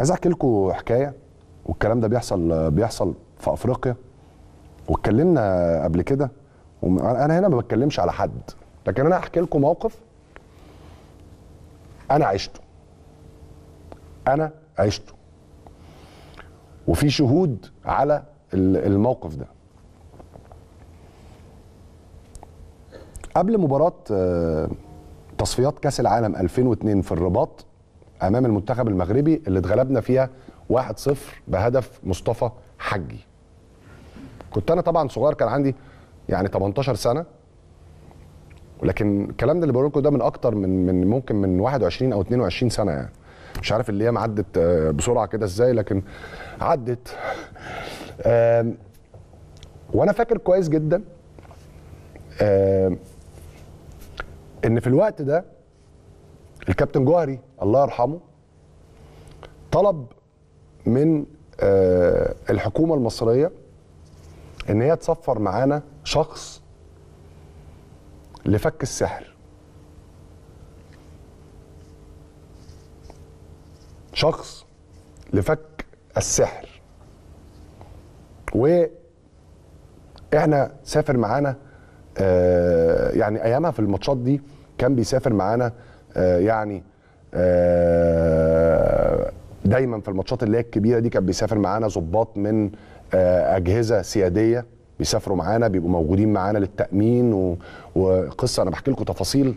عايز احكي لكم حكايه والكلام ده بيحصل بيحصل في افريقيا واتكلمنا قبل كده انا هنا ما بتكلمش على حد لكن انا هحكي لكم موقف انا عشته انا عشته وفي شهود على الموقف ده قبل مباراة آه، تصفيات كأس العالم 2002 في الرباط امام المنتخب المغربي اللي اتغلبنا فيها 1-0 بهدف مصطفى حجي كنت انا طبعا صغير كان عندي يعني 18 سنه ولكن الكلام ده اللي بقول لكم ده من اكتر من من ممكن من 21 او 22 سنه يعني مش عارف الايام عدت آه، بسرعه كده ازاي لكن عدت وانا فاكر كويس جدا ان في الوقت ده الكابتن جوهري الله يرحمه طلب من آه، الحكومه المصريه ان هي تصفر معانا شخص لفك السحر شخص لفك السحر و احنا سافر معانا آه، يعني ايامها في الماتشات دي كان بيسافر معانا آه، يعني آه، دايما في الماتشات اللي هي الكبيره دي كان بيسافر معانا ظباط من آه، اجهزه سياديه بيسافروا معانا بيبقوا موجودين معانا للتامين وقصه انا بحكي لكم تفاصيل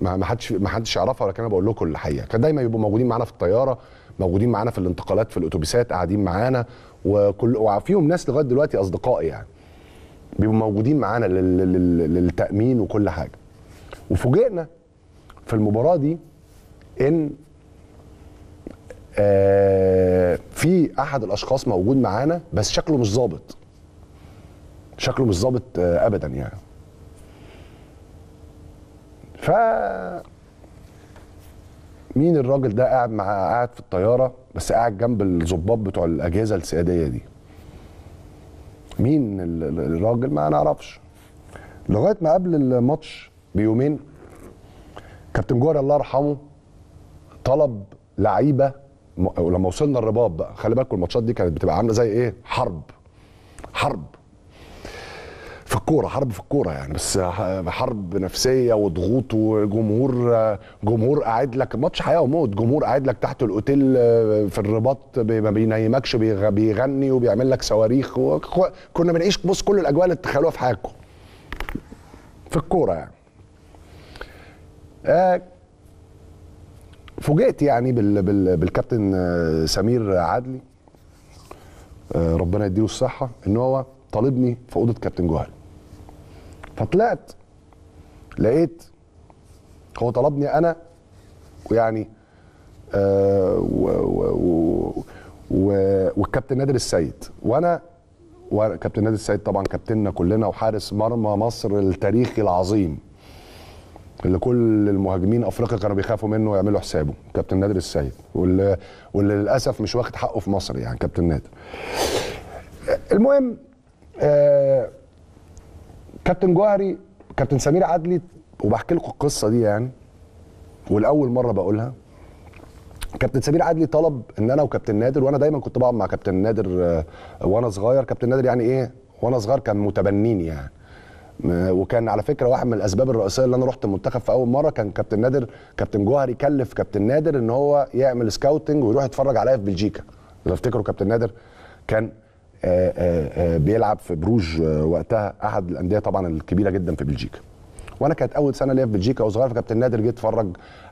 ما حدش ما حدش يعرفها ولكن انا بقول لكم الحقيقه كان دايما بيبقوا موجودين معانا في الطياره موجودين معانا في الانتقالات في الاتوبيسات قاعدين معانا وكل وفيهم ناس لغايه دلوقتي اصدقائي يعني بيبقوا موجودين معانا للتامين وكل حاجه وفوجئنا في المباراه دي ان آه في احد الاشخاص موجود معانا بس شكله مش ظابط شكله مش ظابط آه ابدا يعني ف مين الراجل ده قاعد مع قاعد في الطياره بس قاعد جنب الظباط بتوع الاجهزه السياديه دي مين الراجل ما نعرفش لغايه ما قبل الماتش بيومين كابتن جوهر الله يرحمه طلب لعيبه لما وصلنا الرباط بقى خلي بالكم الماتشات دي كانت بتبقى عامله زي ايه حرب حرب في الكوره حرب في الكوره يعني بس حرب نفسيه وضغوط وجمهور جمهور قاعد لك ماتش حياه وموت جمهور قاعد لك تحت الاوتيل آه، في الرباط ما بينيمكش بيغني وبيعمل لك صواريخ كنا بنعيش بص كل الاجواء اللي تخيلوها في حياتكم في الكوره يعني آه، فوجئت يعني بال بال بالكابتن آه، سمير عدلي آه، ربنا يديله الصحه ان هو طالبني في اوضه كابتن جوهر فطلعت لقيت هو طلبني انا ويعني آه و و و والكابتن نادر السيد وانا وكابتن نادر السيد طبعا كابتننا كلنا وحارس مرمى مصر التاريخي العظيم اللي كل المهاجمين افريقيا كانوا بيخافوا منه ويعملوا حسابه كابتن نادر السيد واللي, واللي للاسف مش واخد حقه في مصر يعني كابتن نادر المهم آه كابتن جوهري كابتن سمير عدلي وبحكي لكم القصه دي يعني والاول مره بقولها كابتن سمير عدلي طلب ان انا وكابتن نادر وانا دايما كنت بقعد مع كابتن نادر آه، وانا صغير كابتن نادر يعني ايه وانا صغير كان متبنيني يعني وكان على فكره واحد من الاسباب الرئيسيه اللي انا رحت المنتخب في اول مره كان كابتن نادر كابتن جوهر يكلف كابتن نادر ان هو يعمل سكاوتنج ويروح يتفرج عليا في بلجيكا لو افتكروا كابتن نادر كان آآ آه، آآ آه، آه، بيلعب في بروج وقتها احد الانديه طبعا الكبيره جدا في بلجيكا وانا كانت اول سنه ليا في بلجيكا وصغير فكابتن نادر جه اتفرج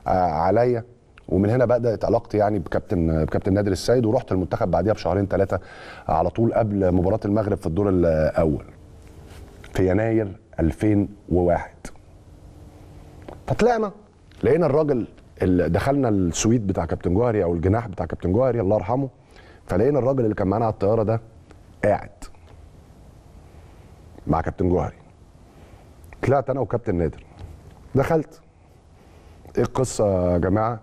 عليا ومن هنا بدات علاقتي يعني بكابتن بكابتن نادر السيد ورحت المنتخب بعديها بشهرين ثلاثه على طول قبل مباراه المغرب في الدور الاول في يناير 2001 فطلعنا لقينا الراجل اللي دخلنا السويت بتاع كابتن جوهري او الجناح بتاع كابتن جوهري الله يرحمه فلقينا الراجل اللي كان معانا على الطياره ده قاعد مع كابتن جوهري طلعت انا وكابتن نادر دخلت ايه القصه يا جماعه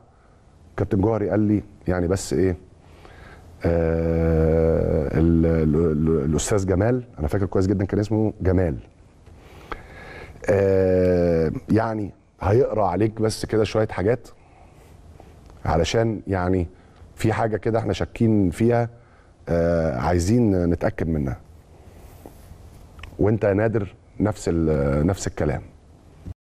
كابتن جوهري قال لي يعني بس ايه آه الاستاذ جمال انا فاكر كويس جدا كان اسمه جمال آه، يعني هيقرا عليك بس كده شويه حاجات علشان يعني في حاجه كده احنا شاكين فيها آه، عايزين نتاكد منها وانت يا نادر نفس نفس الكلام